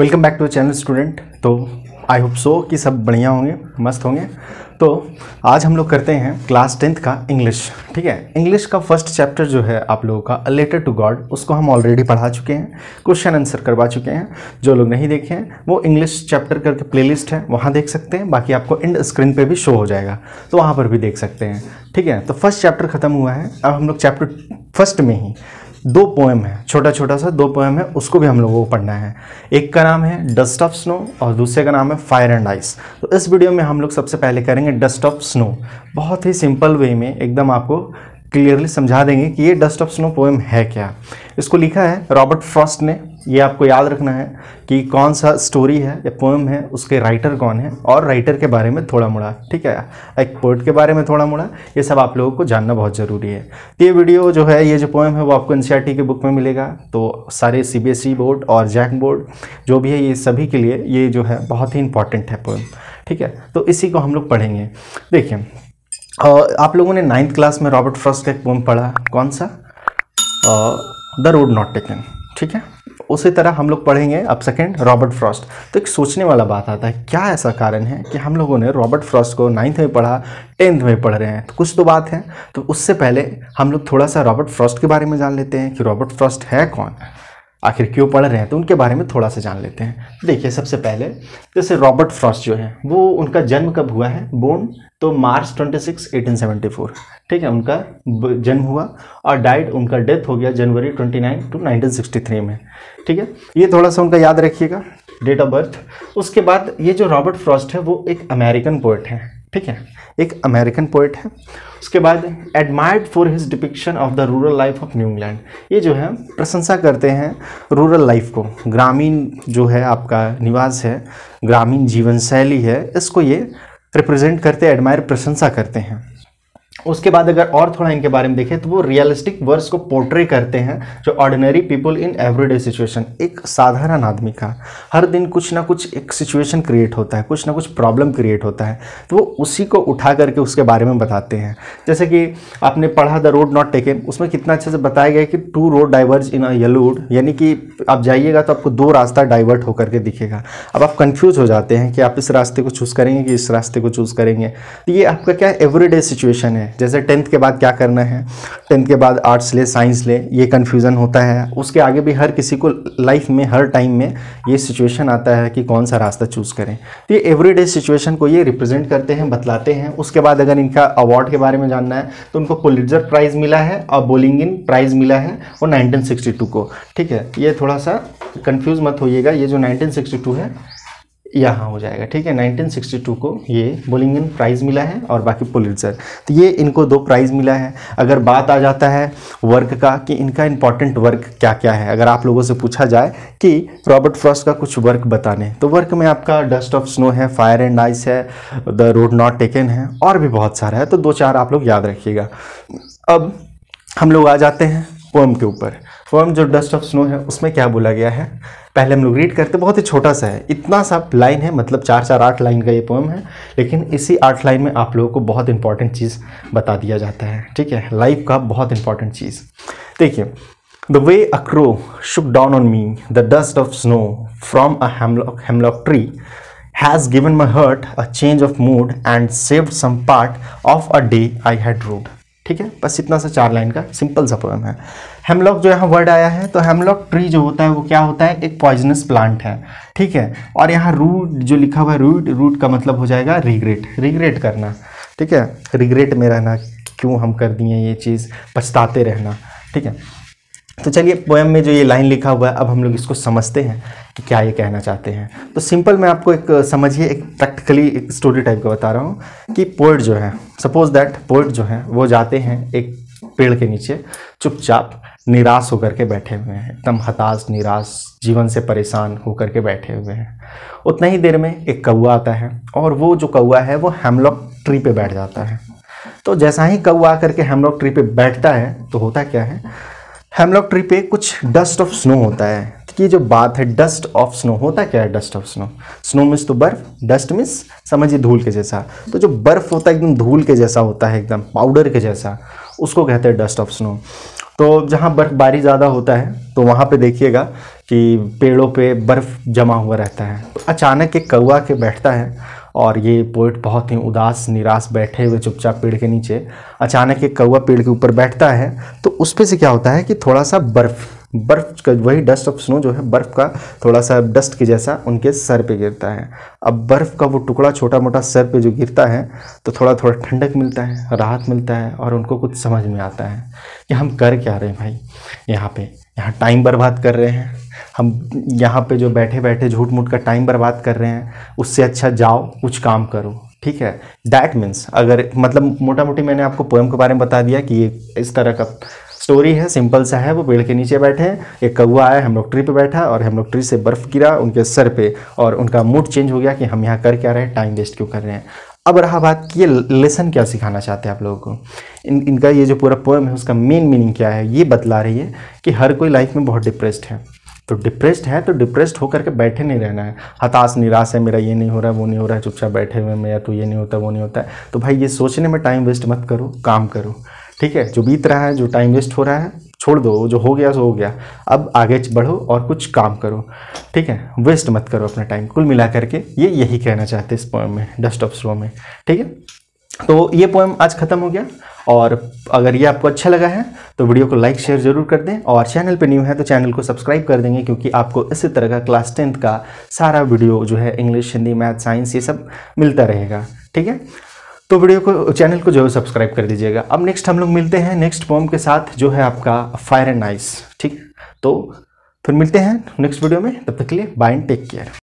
welcome back to channel student तो I hope so कि सब बढ़िया होंगे मस्त होंगे तो आज हम लोग करते हैं क्लास टेंथ का इंग्लिश ठीक है इंग्लिश का फर्स्ट चैप्टर जो है आप लोगों का अ लेटर टू गॉड उसको हम ऑलरेडी पढ़ा चुके हैं क्वेश्चन आंसर करवा चुके हैं जो लोग नहीं देखे हैं वो इंग्लिश चैप्टर करके प्लेलिस्ट है वहाँ देख सकते हैं बाकी आपको इंड स्क्रीन पर भी शो हो जाएगा तो वहाँ पर भी देख सकते हैं ठीक है तो फर्स्ट चैप्टर खत्म हुआ है अब हम लोग चैप्टर फर्स्ट में ही दो पोएम है छोटा छोटा सा दो पोएम है उसको भी हम लोगों को पढ़ना है एक का नाम है डस्ट ऑफ स्नो और दूसरे का नाम है फायर एंड आइस तो इस वीडियो में हम लोग सबसे पहले करेंगे डस्ट ऑफ स्नो बहुत ही सिंपल वे में एकदम आपको क्लियरली समझा देंगे कि ये डस्ट ऑफ स्नो पोएम है क्या इसको लिखा है रॉबर्ट फ्रॉस्ट ने ये आपको याद रखना है कि कौन सा स्टोरी है या पोएम है उसके राइटर कौन है और राइटर के बारे में थोड़ा मुड़ा ठीक है एक पोइट के बारे में थोड़ा मुड़ा ये सब आप लोगों को जानना बहुत ज़रूरी है तो ये वीडियो जो है ये जो पोएम है वो आपको एन e के बुक में मिलेगा तो सारे सी बोर्ड e और जैक बोर्ड जो भी है ये सभी के लिए ये जो है बहुत ही इंपॉर्टेंट है पोएम ठीक है तो इसी को हम लोग पढ़ेंगे देखिए आप लोगों ने नाइन्थ क्लास में रॉबर्ट फ्रॉस्ट का एक पोएम पढ़ा कौन सा द रोड नॉट टेकन ठीक है उसी तरह हम लोग पढ़ेंगे अब सेकेंड रॉबर्ट फ्रॉस्ट तो एक सोचने वाला बात आता है क्या ऐसा कारण है कि हम लोगों ने रॉबर्ट फ्रॉस्ट को नाइन्थ में पढ़ा टेंथ में पढ़ रहे हैं तो कुछ तो बात है तो उससे पहले हम लोग थोड़ा सा रॉबर्ट फ्रॉस्ट के बारे में जान लेते हैं कि रॉबर्ट फ्रॉस्ट है कौन आखिर क्यों पढ़ रहे हैं तो उनके बारे में थोड़ा सा जान लेते हैं तो देखिए सबसे पहले जैसे रॉबर्ट फ्रॉस्ट जो है वो उनका जन्म कब हुआ है बोर्न तो मार्च 26, 1874 ठीक है उनका जन्म हुआ और डाइड उनका डेथ हो गया जनवरी 29 टू 1963 में ठीक है ये थोड़ा सा उनका याद रखिएगा डेट ऑफ बर्थ उसके बाद ये जो रॉबर्ट फ्रॉस्ट है वो एक अमेरिकन पोइट है ठीक है एक अमेरिकन पोइट है उसके बाद admired for his depiction of the rural life of New England ये जो है प्रशंसा करते हैं रूरल लाइफ को ग्रामीण जो है आपका निवास है ग्रामीण जीवन शैली है इसको ये रिप्रेजेंट करते एडमायर प्रशंसा करते हैं उसके बाद अगर और थोड़ा इनके बारे में देखें तो वो रियलिस्टिक वर्ड्स को पोर्ट्रे करते हैं जो ordinary people in everyday situation एक साधारण आदमी का हर दिन कुछ ना कुछ एक सिचुएशन क्रिएट होता है कुछ ना कुछ प्रॉब्लम क्रिएट होता है तो वो उसी को उठा करके उसके बारे में बताते हैं जैसे कि आपने पढ़ा द रोड नॉट टेकन उसमें कितना अच्छे से बताया गया कि two road diverge in a yellow wood यानी कि आप जाइएगा तो आपको दो रास्ता डाइवर्ट होकर के दिखेगा अब आप कन्फ्यूज़ हो जाते हैं कि आप इस रास्ते को चूज़ करेंगे कि इस रास्ते को चूज़ करेंगे तो ये आपका क्या एवरीडे सिचुएशन है जैसे टेंथ के बाद क्या करना है टेंथ के बाद आर्ट्स ले साइंस ले ये कन्फ्यूज़न होता है उसके आगे भी हर किसी को लाइफ में हर टाइम में ये सिचुएशन आता है कि कौन सा रास्ता चूज़ करें तो ये एवरीडे सिचुएशन को ये रिप्रेजेंट करते हैं बतलाते हैं उसके बाद अगर इनका अवार्ड के बारे में जानना है तो उनको पुलिटजर प्राइज़ मिला है और इन प्राइज़ मिला है वो नाइनटीन को ठीक है ये थोड़ा सा कन्फ्यूज मत होइएगा ये जो नाइनटीन है यहाँ हो जाएगा ठीक है 1962 को ये बोलिंगन प्राइज़ मिला है और बाकी पुलिटजर तो ये इनको दो प्राइज़ मिला है अगर बात आ जाता है वर्क का कि इनका इम्पॉर्टेंट वर्क क्या क्या है अगर आप लोगों से पूछा जाए कि रॉबर्ट फ्रॉस्ट का कुछ वर्क बताने तो वर्क में आपका डस्ट ऑफ स्नो है फायर एंड आइस है द रोड नॉट टेकन है और भी बहुत सारा है तो दो चार आप लोग याद रखिएगा अब हम लोग आ जाते हैं पोम के ऊपर फॉर्म जो डस्ट ऑफ स्नो है उसमें क्या बोला गया है पहले हम लोग रीड करते बहुत ही छोटा सा है इतना सा लाइन है मतलब चार चार आठ लाइन का ये पोएम है लेकिन इसी आठ लाइन में आप लोगों को बहुत इंपॉर्टेंट चीज़ बता दिया जाता है ठीक है लाइफ का बहुत इंपॉर्टेंट चीज़ देखिए the way a crow crow down on me the dust of snow from from a hemlock hemlock tree has given my heart a change of mood and saved some part of a day I had ठीक है बस इतना सा चार line का simple सा poem है hemlock जो यहाँ वर्ड आया है तो हेमलॉक ट्री जो होता है वो क्या होता है एक पॉइजनस प्लांट है ठीक है और यहाँ रूट जो लिखा हुआ है रूट रूट का मतलब हो जाएगा रिग्रेट रिग्रेट करना ठीक है रिग्रेट में रहना क्यों हम कर दिए ये चीज़ पछताते रहना ठीक है तो चलिए पोएम में जो ये लाइन लिखा हुआ है अब हम लोग इसको समझते हैं कि क्या ये कहना चाहते हैं तो सिंपल मैं आपको एक समझिए एक प्रैक्टिकली एक स्टोरी टाइप का बता रहा हूँ कि पोइट जो है सपोज दैट पोइट जो है वो जाते हैं एक पेड़ के नीचे चुपचाप निराश होकर के बैठे हुए हैं एकदम हताश निराश जीवन से परेशान होकर के बैठे हुए हैं उतना ही देर में एक कौआ आता है और वो जो कौआ है वो हेमलॉक ट्री पे बैठ जाता है तो जैसा ही कौआ आकर के हेमलॉक ट्री पे बैठता है तो होता क्या है हेमलॉक ट्री पे कुछ डस्ट ऑफ स्नो होता है तो ये जो बात है डस्ट ऑफ स्नो होता क्या है डस्ट ऑफ स्नो स्नो मिस तो बर्फ डस्ट मिस समझिए धूल के जैसा तो जो बर्फ होता है एकदम धूल के जैसा होता है एकदम पाउडर के जैसा उसको कहते हैं डस्ट ऑफ स्नो तो जहाँ बर्फ़बारी ज़्यादा होता है तो वहाँ पे देखिएगा कि पेड़ों पे बर्फ़ जमा हुआ रहता है तो अचानक एक कौआ के बैठता है और ये पोइट बहुत ही उदास निराश बैठे हुए चुपचाप पेड़ के नीचे अचानक एक कौवा पेड़ के ऊपर बैठता है तो उस पर से क्या होता है कि थोड़ा सा बर्फ़ बर्फ का वही डस्ट ऑफ स्नो जो है बर्फ़ का थोड़ा सा डस्ट के जैसा उनके सर पे गिरता है अब बर्फ़ का वो टुकड़ा छोटा मोटा सर पे जो गिरता है तो थोड़ा थोड़ा ठंडक मिलता है राहत मिलता है और उनको कुछ समझ में आता है कि हम कर क्या रहे हैं भाई यहाँ पे यहाँ टाइम बर्बाद कर रहे हैं हम यहाँ पे जो बैठे बैठे झूठ मूठ का टाइम बर्बाद कर रहे हैं उससे अच्छा जाओ कुछ काम करो ठीक है दैट मीन्स अगर मतलब मोटा मोटी मैंने आपको पोएम के बारे में बता दिया कि ये इस तरह का स्टोरी है सिंपल सा है वो पेड़ के नीचे बैठे हैं एक कौआ आया हम लोग ट्री पे बैठा और हम लोग ट्री से बर्फ़ गिरा उनके सर पे और उनका मूड चेंज हो गया कि हम यहाँ कर क्या रहे हैं टाइम वेस्ट क्यों कर रहे हैं अब रहा बात कि ये लेसन क्या सिखाना चाहते हैं आप लोगों को इन इनका ये जो पूरा पोएम है उसका मेन मीनिंग क्या है ये बतला रही है कि हर कोई लाइफ में बहुत डिप्रेस्ड है तो डिप्रेस्ड है तो डिप्रेस्ड होकर के बैठे नहीं रहना है हताश निराश है मेरा ये नहीं हो रहा है वो नहीं हो रहा है चुपचाप बैठे हुए मेरा तो ये नहीं होता वो नहीं होता है तो भाई ये सोचने में टाइम वेस्ट मत करो काम करो ठीक है जो बीत रहा है जो टाइम वेस्ट हो रहा है छोड़ दो जो हो गया सो हो गया अब आगे बढ़ो और कुछ काम करो ठीक है वेस्ट मत करो अपना टाइम कुल मिला करके ये यही कहना चाहते इस पोएम में डस्ट ऑफ स्लो में ठीक है तो ये पोएम आज ख़त्म हो गया और अगर ये आपको अच्छा लगा है तो वीडियो को लाइक शेयर ज़रूर कर दें और चैनल पे न्यू है तो चैनल को सब्सक्राइब कर देंगे क्योंकि आपको इसी तरह का क्लास टेंथ का सारा वीडियो जो है इंग्लिश हिंदी मैथ साइंस ये सब मिलता रहेगा ठीक है तो वीडियो को चैनल को जरूर सब्सक्राइब कर दीजिएगा अब नेक्स्ट हम लोग मिलते हैं नेक्स्ट पॉम के साथ जो है आपका फायर एंड आइस ठीक तो फिर मिलते हैं नेक्स्ट वीडियो में तब तक के लिए बाय एंड टेक केयर